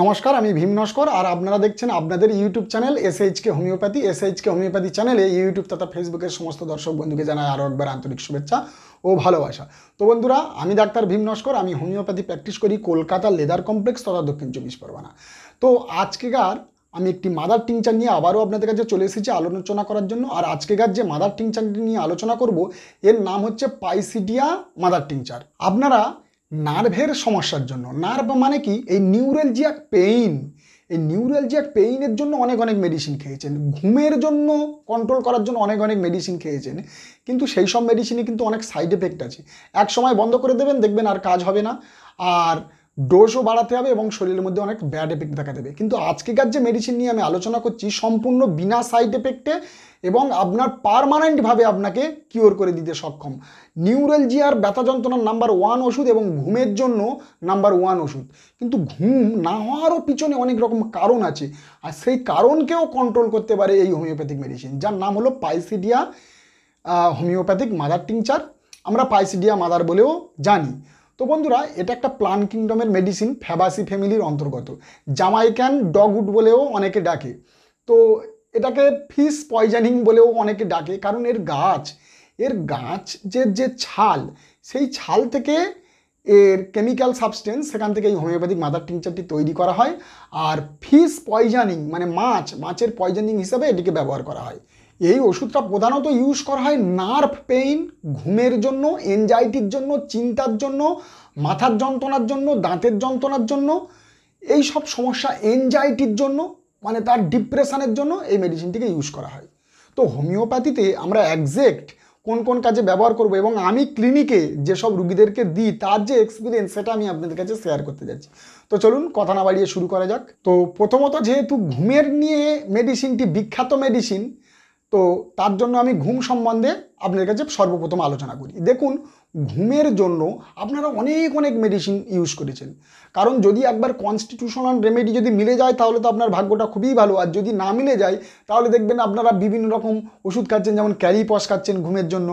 নমস্কার আমি ভীম নস্কর আর আপনারা দেখছেন আপনাদের YouTube channel SHK homeopathy SHK homeopathy চ্যানেলে ইউটিউব তথা ফেসবুকের সমস্ত দর্শক বন্ধুকে জানায় আরও একবার আন্তরিক শুভেচ্ছা ও ভালোবাসা তো বন্ধুরা আমি ডাক্তার ভীম নস্কর আমি হোমিওপ্যাথি প্র্যাকটিস করি কলকাতা লেদার কমপ্লেক্স তথা দক্ষিণ চব্বিশ পরগনা তো আজকেকার আমি একটি মাদার টিংচার নিয়ে আবারও আপনাদের কাছে চলে এসেছি আলোচনা করার জন্য আর আজকেকার যে মাদার টিংচারটি নিয়ে আলোচনা করব এর নাম হচ্ছে পাইসিডিয়া মাদার টিংচার আপনারা নার্ভের সমস্যার জন্য নার্ভ মানে কি এই নিউরেলজিয়াক পেইন এই নিউরালজিয়াক পেইনের জন্য অনেক অনেক মেডিসিন খেয়েছেন ঘুমের জন্য কন্ট্রোল করার জন্য অনেক অনেক মেডিসিন খেয়েছেন কিন্তু সেই সব মেডিসিনে কিন্তু অনেক সাইড এফেক্ট আছে এক সময় বন্ধ করে দেবেন দেখবেন আর কাজ হবে না আর ডোজও বাড়াতে হবে এবং শরীরের মধ্যে অনেক ব্যাড এফেক্ট দেখা দেবে কিন্তু আজকেকার যে মেডিসিন নিয়ে আমি আলোচনা করছি সম্পূর্ণ বিনা সাইড এফেক্টে এবং আপনার পারমানেন্টভাবে আপনাকে কিওর করে দিতে সক্ষম নিউরেলজিয়ার ব্যথা যন্ত্রণার নাম্বার ওয়ান ওষুধ এবং ঘুমের জন্য নাম্বার ওয়ান ওষুধ কিন্তু ঘুম না হওয়ারও পিছনে অনেক রকম কারণ আছে আর সেই কারণকেও কন্ট্রোল করতে পারে এই হোমিওপ্যাথিক মেডিসিন যার নাম হলো পাইসিডিয়া হোমিওপ্যাথিক মাদার টিংচার আমরা পাইসিডিয়া মাদার বলেও জানি তো বন্ধুরা এটা একটা প্লান কিংডমের মেডিসিন ফ্যাবাসি ফ্যামিলির অন্তর্গত জামাইকান ডগউড বলেও অনেকে ডাকে তো এটাকে ফিস পয়জানিং বলেও অনেকে ডাকে কারণ এর গাছ এর গাছ যে যে ছাল সেই ছাল থেকে এর কেমিক্যাল সাবস্টেন্স সেখান থেকে এই হোমিওপ্যাথিক মাদার টিংচারটি তৈরি করা হয় আর ফিস পয়জানিং মানে মাছ মাছের পয়জানিং হিসাবে এটিকে ব্যবহার করা হয় এই ওষুধটা প্রধানত ইউজ করা হয় নার্ভ পেইন ঘুমের জন্য এনজাইটির জন্য চিন্তার জন্য মাথার যন্ত্রণার জন্য দাঁতের যন্ত্রণার জন্য এই সব সমস্যা এনজাইটির জন্য মানে তার ডিপ্রেশনের জন্য এই মেডিসিনটিকে ইউজ করা হয় তো হোমিওপ্যাথিতে আমরা একজ্যাক্ট কোন কোন কাজে ব্যবহার করব এবং আমি ক্লিনিকে যেসব রুগীদেরকে দিই তার যে এক্সপিরিয়েন্স সেটা আমি আপনাদের কাছে শেয়ার করতে যাচ্ছি তো চলুন কথা না বাড়িয়ে শুরু করা যাক তো প্রথমত যেহেতু ঘুমের নিয়ে মেডিসিনটি বিখ্যাত মেডিসিন তো তার জন্য আমি ঘুম সম্বন্ধে আপনার কাছে সর্বপ্রথম আলোচনা করি দেখুন ঘুমের জন্য আপনারা অনেক অনেক মেডিসিন ইউজ করেছেন কারণ যদি একবার কনস্টিটিউশনাল রেমেডি যদি মিলে যায় তাহলে তো আপনার ভাগ্যটা খুবই ভালো আর যদি না মিলে যায় তাহলে দেখবেন আপনারা বিভিন্ন রকম ওষুধ খাচ্ছেন যেমন ক্যারিপস খাচ্ছেন ঘুমের জন্য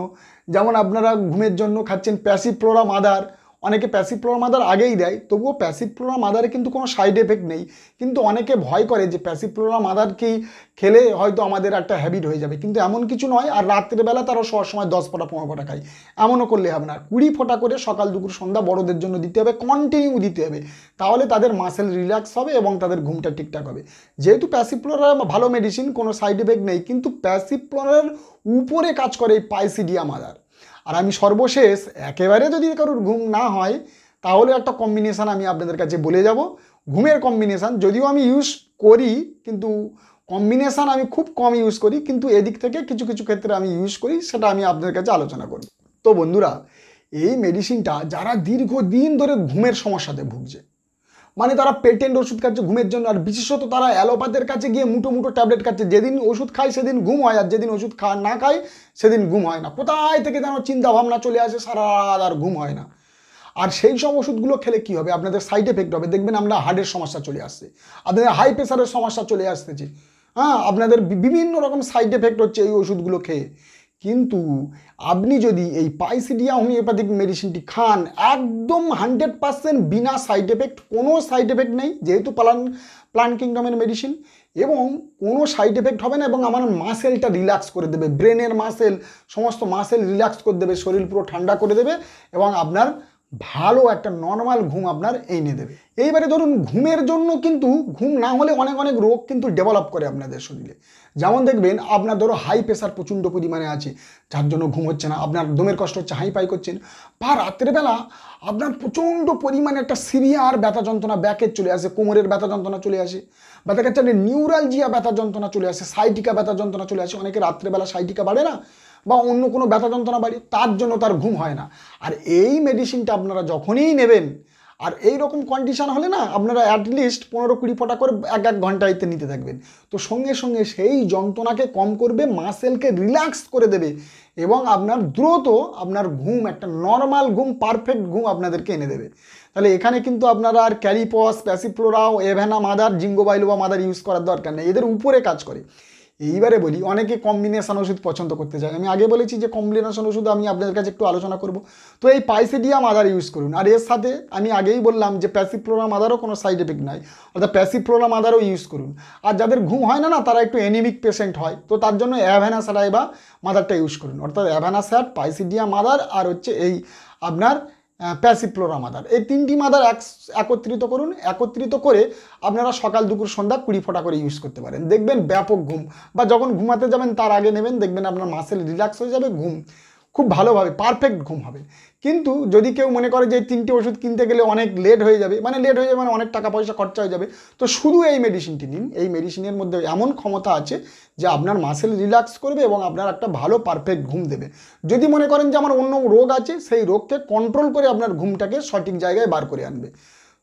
যেমন আপনারা ঘুমের জন্য খাচ্ছেন প্যাসিপ্লোরা মাদার অনেকে প্যাসিভ ফ্লোর মাদার আগেই দেয় তবুও প্যাসিভ ফ্লোরা মাদারে কিন্তু কোনো সাইড এফেক্ট নেই কিন্তু অনেকে ভয় করে যে প্যাসিভ ফ্লোরা মাদারকেই খেলে হয়তো আমাদের একটা হ্যাবিট হয়ে যাবে কিন্তু এমন কিছু নয় আর রাত্রেবেলা তারা সব সময় দশ ফোটা পনেরো ফোটা খায় এমনও করলে হবে না কুড়ি ফোটা করে সকাল দুপুর সন্ধ্যা বড়দের জন্য দিতে হবে কন্টিনিউ দিতে হবে তাহলে তাদের মাসেল রিল্যাক্স হবে এবং তাদের ঘুমটা ঠিকঠাক হবে যেহেতু প্যাসিভ ফ্লোরা ভালো মেডিসিন কোনো সাইড এফেক্ট নেই কিন্তু প্যাসিভ ফ্লোরের উপরে কাজ করে এই পাইসিডিয়া মাদার আর আমি সর্বশেষ একেবারে যদি কারোর ঘুম না হয় তাহলে একটা কম্বিনেশান আমি আপনাদের কাছে বলে যাব ঘুমের কম্বিনেশান যদিও আমি ইউজ করি কিন্তু কম্বিনেশান আমি খুব কম ইউজ করি কিন্তু এদিক থেকে কিছু কিছু ক্ষেত্রে আমি ইউজ করি সেটা আমি আপনাদের কাছে আলোচনা করব তো বন্ধুরা এই মেডিসিনটা যারা দীর্ঘদিন ধরে ঘুমের সমস্যাতে ভুগছে মানে তারা পেটেন্ট ওষুধ খাচ্ছে ঘুমের জন্য আর বিশেষত তারা অ্যালোপ্যাথের কাছে গিয়ে মুটো মুটো ট্যাবলেট খাচ্ছে যেদিন ওষুধ খায় সেদিন ঘুম হয় আর যেদিন ওষুধ খা না খায় সেদিন ঘুম হয় না কোথায় থেকে যেন চিন্তাভাবনা চলে আসে সারা রাত আর ঘুম হয় না আর সেই সব ওষুধগুলো খেলে কি হবে আপনাদের সাইড এফেক্ট হবে দেখবেন আমরা হার্টের সমস্যা চলে আসছে আপনাদের হাই প্রেশারের সমস্যা চলে আসতেছে হ্যাঁ আপনাদের বিভিন্ন রকম সাইড এফেক্ট হচ্ছে এই ওষুধগুলো খেয়ে কিন্তু আপনি যদি এই পাইসিডিয়া হোমিওপ্যাথিক মেডিসিনটি খান একদম হান্ড্রেড পারসেন্ট বিনা সাইড এফেক্ট কোনো সাইড এফেক্ট নেই যেহেতু প্লান প্লান কিংডমের মেডিসিন এবং কোনো সাইড এফেক্ট হবে না এবং আমার মাসেলটা রিল্যাক্স করে দেবে ব্রেনের মাসেল সমস্ত মাসেল রিল্যাক্স করে দেবে শরীর পুরো ঠান্ডা করে দেবে এবং আপনার ভালো একটা নর্মাল ঘুম আপনার এনে দেবে এইবারে ধরুন ঘুমের জন্য কিন্তু ঘুম না হলে অনেক অনেক রোগ কিন্তু ডেভেলপ করে আপনাদের শরীরে যেমন দেখবেন আপনার ধরো হাই প্রেশার প্রচণ্ড পরিমাণে আছে যার জন্য ঘুম হচ্ছে না আপনার দমের কষ্ট হচ্ছে হাই পাই করছেন বা রাত্রেবেলা আপনার প্রচণ্ড পরিমাণে একটা সিরিয়ার ব্যথা যন্ত্রণা ব্যাকের চলে আসে কোমরের ব্যথা যন্ত্রণা চলে আসে বা দেখা যাচ্ছে নিউরালজিয়া ব্যথা যন্ত্রণা চলে আসে সাইটিকা ব্যথা যন্ত্রণা চলে আসে অনেকে রাত্রেবেলা সাইটিকা বাড়ে না বা অন্য কোনো ব্যথা যন্ত্রণা বাড়ি তার জন্য তার ঘুম হয় না আর এই মেডিসিনটা আপনারা যখনই নেবেন আর এই রকম কন্ডিশান হলে না আপনারা অ্যাটলিস্ট পনেরো কুড়ি ফোটা করে এক এক ঘন্টাইতে নিতে থাকবেন তো সঙ্গে সঙ্গে সেই যন্ত্রণাকে কম করবে মাসেলকে রিল্যাক্স করে দেবে এবং আপনার দ্রুত আপনার ঘুম একটা নর্মাল ঘুম পারফেক্ট ঘুম আপনাদেরকে এনে দেবে তাহলে এখানে কিন্তু আপনারা আর ক্যারিপস প্যাসিফ্লোরাও এভেনা মাদার জিঙ্গোবাইলো বা মাদার ইউজ করার দরকার নেই এদের উপরে কাজ করে এইবারে বলি অনেকে কম্বিনেশন ওষুধ পছন্দ করতে চায় আমি আগে বলেছি যে কম্বিনেশন ওষুধ আমি আপনাদের কাছে একটু আলোচনা করব তো এই পাইসিডিয়াম আদার ইউজ করুন আর এর সাথে আমি আগেই বললাম যে প্যাসিভ প্রোগ্রাম আদারও কোনো সাইড এফেক্ট নাই অর্থাৎ প্যাসিভ প্রোগ্রাম আদারও ইউজ করুন আর যাদের ঘুম হয় না না তারা একটু এনিমিক পেশেন্ট হয় তো তার জন্য অ্যাভেনাসারাই বা মাদারটা ইউজ করুন অর্থাৎ অ্যাভেনাসার পাইসিডিয়াম আদার আর হচ্ছে এই আপনার প্যাসিপ্লোরা মাদার এই তিনটি মাদার একত্রিত করুন একত্রিত করে আপনারা সকাল দুপুর সন্ধ্যা কুড়ি ফোটা করে ইউজ করতে পারেন দেখবেন ব্যাপক ঘুম বা যখন ঘুমাতে যাবেন তার আগে নেবেন দেখবেন আপনার মাসেল রিল্যাক্স হয়ে যাবে ঘুম খুব ভালোভাবে পারফেক্ট ঘুম হবে কিন্তু যদি কেউ মনে করে যে তিনটি ওষুধ কিনতে গেলে অনেক লেট হয়ে যাবে মানে লেট হয়ে যাবে মানে অনেক টাকা পয়সা খরচা হয়ে যাবে তো শুধু এই মেডিসিনটি নিন এই মেডিসিনের মধ্যে এমন ক্ষমতা আছে যে আপনার মাসেল রিল্যাক্স করবে এবং আপনার একটা ভালো পারফেক্ট ঘুম দেবে যদি মনে করেন যে আমার অন্য রোগ আছে সেই রোগকে কন্ট্রোল করে আপনার ঘুমটাকে সঠিক জায়গায় বার করে আনবে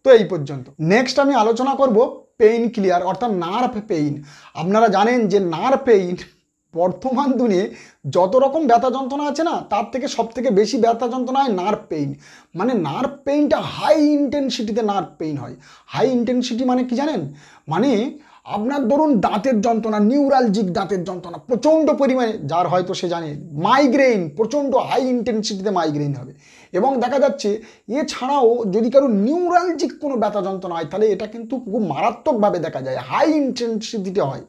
তো এই পর্যন্ত নেক্সট আমি আলোচনা করব পেইন ক্লিয়ার অর্থাৎ নার্ভ পেইন আপনারা জানেন যে নার্ভ পেইন বর্তমান দুনিয়ে যত রকম ব্যথা যন্ত্রণা আছে না তার থেকে সব থেকে বেশি ব্যথা যন্ত্রণা হয় নার্ভ পেইন মানে নার্ভ পেইনটা হাই ইন্টেনসিটিতে নার্ভ পেইন হয় হাই ইন্টেনসিটি মানে কি জানেন মানে আপনার ধরুন দাঁতের যন্ত্রণা নিউরালজিক দাঁতের যন্ত্রণা প্রচণ্ড পরিমাণে যার হয়তো সে জানে মাইগ্রেন প্রচণ্ড হাই ইন্টেনসিটিতে মাইগ্রেন হবে এবং দেখা যাচ্ছে এছাড়াও যদি কারো নিউরালজিক কোনো ব্যথা যন্ত্রণা হয় তাহলে এটা কিন্তু খুব মারাত্মকভাবে দেখা যায় হাই ইন্টেনসিটিতে হয়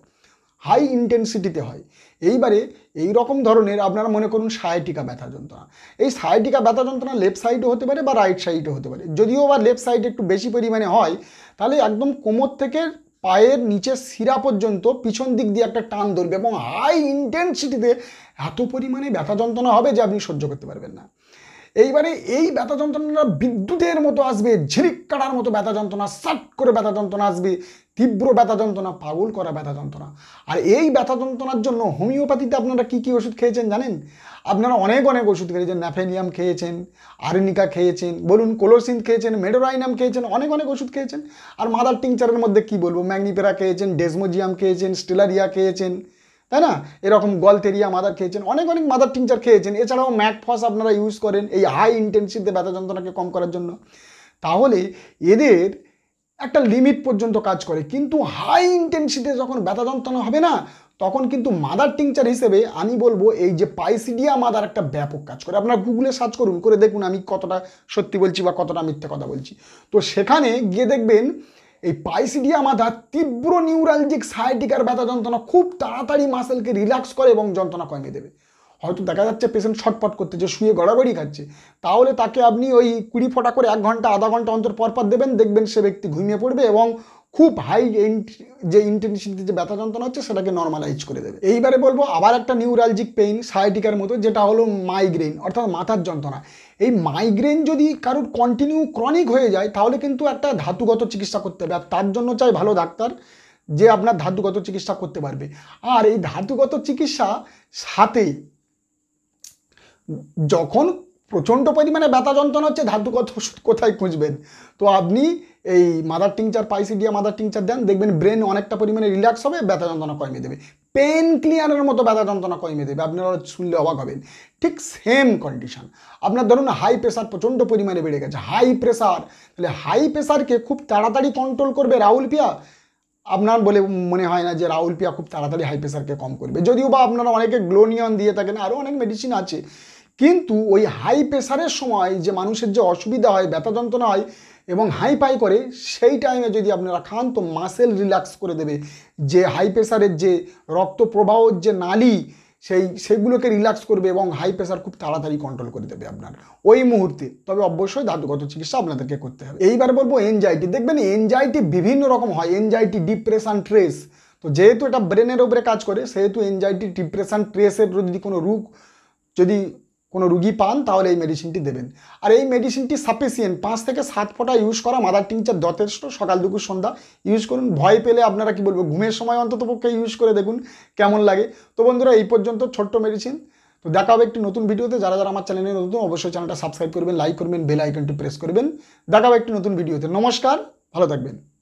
হাই ইন্টেন্সিটিতে হয় এইবারে এই রকম ধরনের আপনারা মনে করুন সায়াটিকা ব্যথা যন্ত্রণা এই সায়াটিকা ব্যথা যন্ত্রণা লেফট সাইডও হতে পারে বা রাইট সাইডও হতে পারে যদিও বা লেফট সাইডে একটু বেশি পরিমাণে হয় তাহলে একদম কোমর থেকে পায়ের নিচের শিরা পর্যন্ত পিছন দিক দিয়ে একটা টান ধরবে এবং হাই ইন্টেন্সিটিতে এত পরিমাণে ব্যথা যন্ত্রণা হবে যে আপনি সহ্য করতে পারবেন না এইবারে এই ব্যথা যন্ত্রণা বিদ্যুতের মতো আসবে ঝিরিক কাটার মতো ব্যথা যন্ত্রণা সাট করে ব্যথা যন্ত্রণা আসবে তীব্র ব্যথা যন্ত্রণা পাগল করা ব্যথা যন্ত্রণা আর এই ব্যথা যন্ত্রণার জন্য হোমিওপ্যাথিতে আপনারা কী কী ওষুধ খেয়েছেন জানেন আপনারা অনেক অনেক ওষুধ খেয়েছেন ন্যাফেনিয়াম খেয়েছেন আরনিকা খেয়েছেন বলুন কোলোসিন খেয়েছেন মেডোরাইনাম খেয়েছেন অনেক অনেক ওষুধ খেয়েছেন আর মাদার টিংচারের মধ্যে কী বলবো ম্যাগনিপেরা খেয়েছেন ডেসমোজিয়াম খেয়েছেন স্টেলারিয়া খেয়েছেন তাই না এরকম গলতেরিয়া মাদার খেয়েছেন অনেক অনেক মাদার টিংচার খেয়েছেন এছাড়াও ম্যাকফস আপনারা ইউজ করেন এই হাই ইন্টেন্সিটিতে ব্যথা যন্ত্রণাকে কম করার জন্য তাহলে এদের একটা লিমিট পর্যন্ত কাজ করে কিন্তু হাই ইন্টেন্সিটিতে যখন ব্যথা যন্ত্রণা হবে না তখন কিন্তু মাদার টিংচার হিসেবে আমি বলবো এই যে পাইসিডিয়া মাদার একটা ব্যাপক কাজ করে আপনারা গুগলে সার্চ করুন করে দেখুন আমি কতটা সত্যি বলছি বা কতটা মিথ্যে কথা বলছি তো সেখানে গিয়ে দেখবেন এই পাইসিডিয়া মাথা তীব্র নিউরালজিক সাইটিকার ব্যথা যন্ত্রণা খুব তাড়াতাড়ি মাসেলকে রিল্যাক্স করে এবং যন্ত্রণা কমিয়ে দেবে হয়তো দেখা যাচ্ছে পেশেন্ট করতে যে শুয়ে গড়াগড়ি খাচ্ছে তাহলে তাকে আপনি ওই কুড়ি ফোটা করে এক ঘন্টা আধা ঘন্টা অন্তর পরপর দেবেন দেখবেন সে ব্যক্তি ঘুমিয়ে পড়বে এবং খুব হাই যে ইন্টেনসিটিতে যে ব্যথা যন্ত্রণা হচ্ছে সেটাকে নর্মালাইজ করে দেবে এইবারে বলবো আবার একটা নিউরালজিক পেইন সাইটিকার মতো যেটা হলো মাইগ্রেন অর্থাৎ মাথার যন্ত্রণা এই মাইগ্রেন যদি কারোর কন্টিনিউ ক্রনিক হয়ে যায় তাহলে কিন্তু একটা ধাতুগত চিকিৎসা করতে হবে আর তার জন্য চাই ভালো ডাক্তার যে আপনার ধাতুগত চিকিৎসা করতে পারবে আর এই ধাতুগত চিকিৎসা সাথে যখন প্রচণ্ড পরিমাণে ব্যথা যন্ত্রণা হচ্ছে ধাতু কত ওষুধ কোথায় খুঁজবেন তো আপনি এই মাদার টিংচার দিয়ে মাদার টিংচার দেন দেখবেন ব্রেন অনেকটা পরিমাণে রিল্যাক্স হবে ব্যথা যন্ত্রণা কমিয়ে দেবে পেন ক্লিয়ারের মতো ব্যথা যন্ত্রণা কমিয়ে দেবে আপনারা শুনলে অবাক হবেন ঠিক সেম কন্ডিশন আপনার ধরুন হাই প্রেশার প্রচণ্ড পরিমাণে বেড়ে গেছে হাই প্রেশার তাহলে হাই প্রেশারকে খুব তাড়াতাড়ি কন্ট্রোল করবে রাহুল পিয়া আপনার বলে মনে হয় না যে রাউল পিয়া খুব তাড়াতাড়ি হাই প্রেশারকে কম করবে যদিও বা আপনারা অনেকে গ্লোনিয়ন দিয়ে থাকেন আরও অনেক মেডিসিন আছে কিন্তু ওই হাই প্রেশারের সময় যে মানুষের যে অসুবিধা হয় ব্যথা যন্ত্রণা হয় এবং হাই পাই করে সেই টাইমে যদি আপনারা খান তো মাসেল রিল্যাক্স করে দেবে যে হাই প্রেশারের যে রক্ত প্রবাহর যে নালি সেই সেগুলোকে রিল্যাক্স করবে এবং হাই প্রেশার খুব তাড়াতাড়ি কন্ট্রোল করে দেবে আপনার ওই মুহূর্তে তবে অবশ্যই ধাতুগত চিকিৎসা আপনাদেরকে করতে হবে এইবার বলবো এনজাইটি দেখবেন এনজাইটি বিভিন্ন রকম হয় এনজাইটি ডিপ্রেশান ট্রেস তো যেহেতু এটা ব্রেনের ওপরে কাজ করে সেহেতু এনজাইটি ডিপ্রেশান ট্রেসের যদি কোনো রোগ যদি কোনো রুগী পান তাহলে এই মেডিসিনটি দেবেন আর এই মেডিসিনটি সাফিসিয়েন্ট পাঁচ থেকে সাত ফোঁটা ইউজ করা মাদার টিংচার যথেষ্ট সকাল দুপুর সন্ধ্যা ইউজ করুন ভয় পেলে আপনারা কি বলবো ঘুমের সময় অন্তত পক্ষে ইউজ করে দেখুন কেমন লাগে তো বন্ধুরা এই পর্যন্ত ছোট্ট মেডিসিন তো দেখা হবে একটি নতুন ভিডিওতে যারা যারা আমার চ্যানেলে নতুন অবশ্যই চ্যানেলটা সাবস্ক্রাইব করবেন লাইক করবেন বেল আইকনটি প্রেস করবেন দেখা হবে একটি নতুন ভিডিওতে নমস্কার ভালো থাকবেন